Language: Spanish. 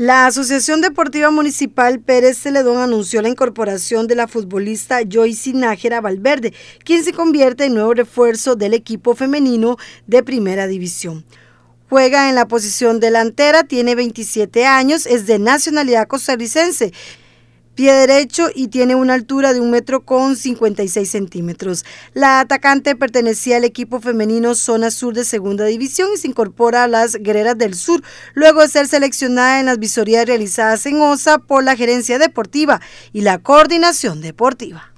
La Asociación Deportiva Municipal Pérez Celedón anunció la incorporación de la futbolista Joyce Nájera Valverde, quien se convierte en nuevo refuerzo del equipo femenino de Primera División. Juega en la posición delantera, tiene 27 años, es de nacionalidad costarricense pie derecho y tiene una altura de un metro con 56 centímetros. La atacante pertenecía al equipo femenino Zona Sur de Segunda División y se incorpora a las Guerreras del Sur, luego de ser seleccionada en las visorías realizadas en OSA por la Gerencia Deportiva y la Coordinación Deportiva.